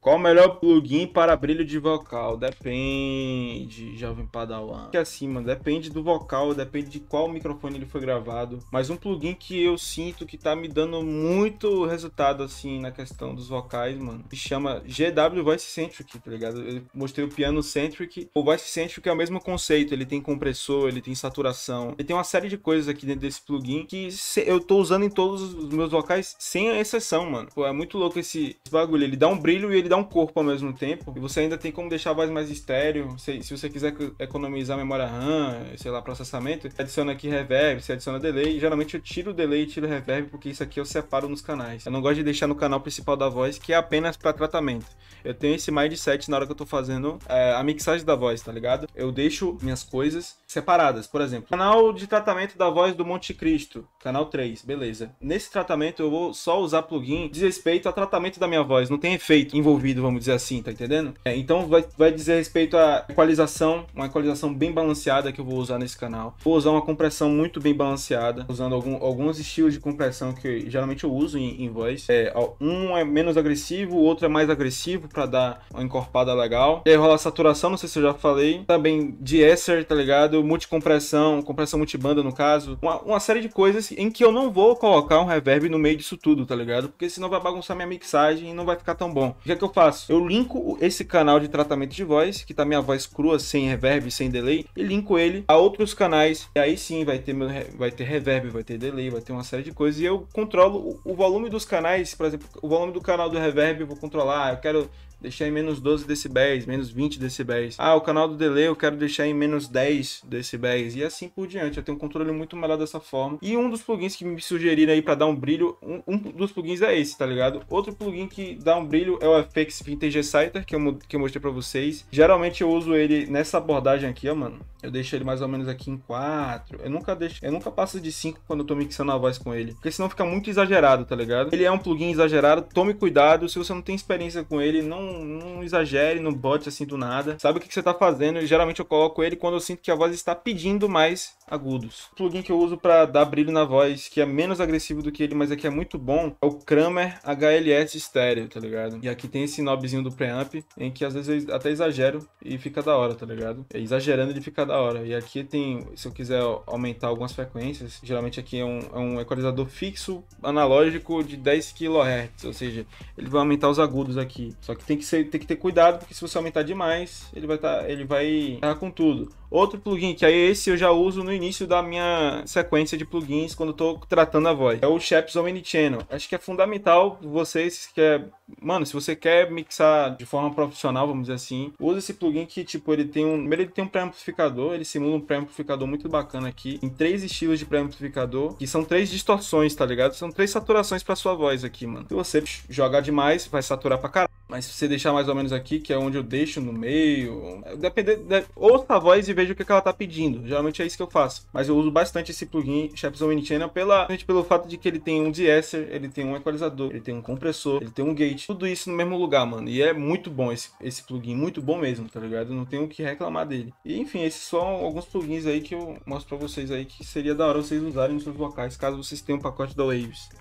Qual o melhor plugin para brilho de vocal? Depende, jovem padawan. Que assim, mano, depende do vocal, depende de qual microfone ele foi gravado. Mas um plugin que eu sinto que tá me dando muito resultado assim na questão dos vocais, mano. Se chama GW Voice Centric, tá ligado? Eu mostrei o piano Centric. O Voice Centric é o mesmo conceito, ele tem compressor, ele tem saturação, ele tem uma série de coisas aqui dentro desse plugin que eu tô usando em todos os meus vocais sem exceção, mano. Pô, é muito louco esse bagulho, ele dá um brilho e ele dá um corpo ao mesmo tempo. E você ainda tem como deixar a voz mais estéreo. Se, se você quiser economizar memória RAM, sei lá, processamento, adiciona aqui reverb, você adiciona delay. geralmente eu tiro o delay e tiro o reverb, porque isso aqui eu separo nos canais. Eu não gosto de deixar no canal principal da voz, que é apenas para tratamento. Eu tenho esse mindset na hora que eu tô fazendo é, a mixagem da voz, tá ligado? Eu deixo minhas coisas separadas. Por exemplo, canal de tratamento da voz do Monte Cristo, canal 3, beleza. Nesse tratamento eu vou só usar plugin, desrespeito respeito ao tratamento da minha voz, não tem efeito envolvido desenvolvido, vamos dizer assim, tá entendendo? É, então vai, vai dizer respeito à equalização, uma equalização bem balanceada que eu vou usar nesse canal. Vou usar uma compressão muito bem balanceada, usando algum, alguns estilos de compressão que geralmente eu uso em, em voz. É, um é menos agressivo, o outro é mais agressivo para dar uma encorpada legal. E aí rola saturação, não sei se eu já falei. Também de tá ligado? Multicompressão, compressão multibanda no caso. Uma, uma série de coisas em que eu não vou colocar um reverb no meio disso tudo, tá ligado? Porque senão vai bagunçar minha mixagem e não vai ficar tão bom. O que é que eu faço? Eu linko esse canal de tratamento de voz, que tá minha voz crua, sem reverb, sem delay, e linko ele a outros canais. E aí sim vai ter, meu, vai ter reverb, vai ter delay, vai ter uma série de coisas. E eu controlo o, o volume dos canais, por exemplo, o volume do canal do reverb eu vou controlar. Ah, eu quero deixar em menos 12 decibéis, menos 20 decibéis. Ah, o canal do delay eu quero deixar em menos 10 decibéis e assim por diante. Eu tenho um controle muito melhor dessa forma. E um dos plugins que me sugeriram aí para dar um brilho, um, um, dos plugins é esse, tá ligado? Outro plugin que dá um brilho é o efeito esse Vintage Sighter, que eu, que eu mostrei pra vocês. Geralmente eu uso ele nessa abordagem aqui, ó, mano. Eu deixo ele mais ou menos aqui em 4. Eu nunca deixo, eu nunca passo de 5 quando eu tô mixando a voz com ele, porque senão fica muito exagerado, tá ligado? Ele é um plugin exagerado, tome cuidado, se você não tem experiência com ele, não, não exagere, não bote assim do nada. Sabe o que, que você tá fazendo? geralmente eu coloco ele quando eu sinto que a voz está pedindo mais agudos. O plugin que eu uso para dar brilho na voz, que é menos agressivo do que ele, mas aqui é, é muito bom, é o Kramer HLS Stereo, tá ligado? E aqui tem esse knobzinho do preamp, em que às vezes eu até exagero e fica da hora, tá ligado? É, exagerando ele fica da hora. E aqui tem, se eu quiser aumentar algumas frequências, geralmente aqui é um, é um equalizador fixo analógico de 10 kHz, ou seja, ele vai aumentar os agudos aqui. Só que tem que, ser, tem que ter cuidado, porque se você aumentar demais, ele vai estar, tá, ele vai errar com tudo. Outro plugin, que aí esse eu já uso no início da minha sequência de plugins quando eu tô tratando a voz, é o Chaps Omnichannel. Acho que é fundamental vocês que é... Mano, se você quer mixar de forma profissional, vamos dizer assim, usa esse plugin que, tipo, ele tem um... Primeiro ele tem um pré-amplificador, ele simula um pré-amplificador muito bacana aqui, em três estilos de pré-amplificador, que são três distorções, tá ligado? São três saturações pra sua voz aqui, mano. Se você jogar demais, vai saturar pra caralho. Mas se você deixar mais ou menos aqui, que é onde eu deixo no meio, dependendo de, ouça a voz e veja o que, que ela tá pedindo. Geralmente é isso que eu faço. Mas eu uso bastante esse plugin Chaps Channel, pela, pelo fato de que ele tem um de esser ele tem um equalizador, ele tem um compressor, ele tem um gate, tudo isso no mesmo lugar, mano. E é muito bom esse, esse plugin, muito bom mesmo, tá ligado? Não tenho o que reclamar dele. E enfim, esses são alguns plugins aí que eu mostro pra vocês aí que seria da hora vocês usarem nos seus locais caso vocês tenham o um pacote da Waves.